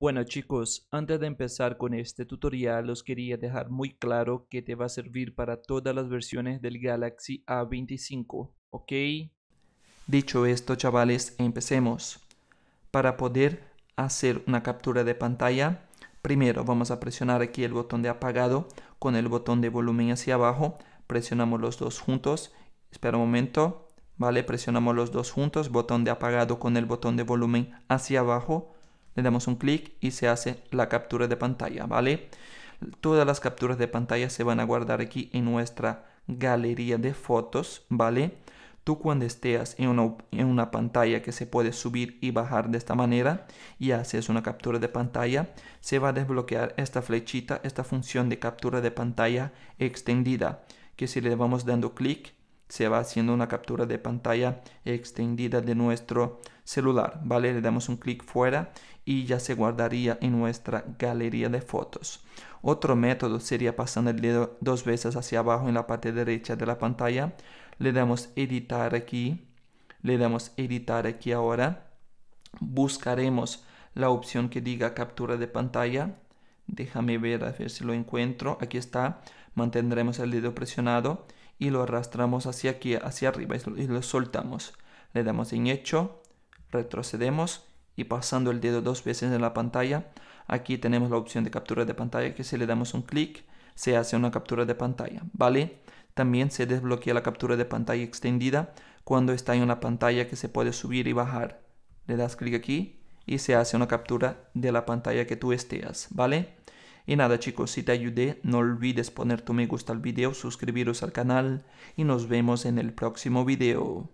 Bueno chicos, antes de empezar con este tutorial os quería dejar muy claro que te va a servir para todas las versiones del Galaxy A25, ¿ok? Dicho esto chavales, empecemos. Para poder hacer una captura de pantalla, primero vamos a presionar aquí el botón de apagado con el botón de volumen hacia abajo, presionamos los dos juntos, espera un momento, vale, presionamos los dos juntos, botón de apagado con el botón de volumen hacia abajo, le damos un clic y se hace la captura de pantalla, ¿vale? Todas las capturas de pantalla se van a guardar aquí en nuestra galería de fotos, ¿vale? Tú cuando estés en una, en una, pantalla que se puede subir y bajar de esta manera y haces una captura de pantalla, se va a desbloquear esta flechita, esta función de captura de pantalla extendida, que si le vamos dando clic, se va haciendo una captura de pantalla extendida de nuestro celular, ¿vale? Le damos un clic fuera y ya se guardaría en nuestra galería de fotos. Otro método sería pasando el dedo dos veces hacia abajo en la parte derecha de la pantalla. Le damos editar aquí, le damos editar aquí ahora. Buscaremos la opción que diga captura de pantalla. Déjame ver a ver si lo encuentro. Aquí está. Mantendremos el dedo presionado y lo arrastramos hacia aquí, hacia arriba y lo soltamos. Le damos en hecho, retrocedemos y pasando el dedo dos veces en la pantalla. Aquí tenemos la opción de captura de pantalla que si le damos un clic se hace una captura de pantalla, ¿vale? También se desbloquea la captura de pantalla extendida cuando está en una pantalla que se puede subir y bajar. Le das clic aquí y se hace una captura de la pantalla que tú estés ¿vale? Y nada chicos, si te ayudé, no olvides poner tu me gusta al video, suscribiros al canal y nos vemos en el próximo video.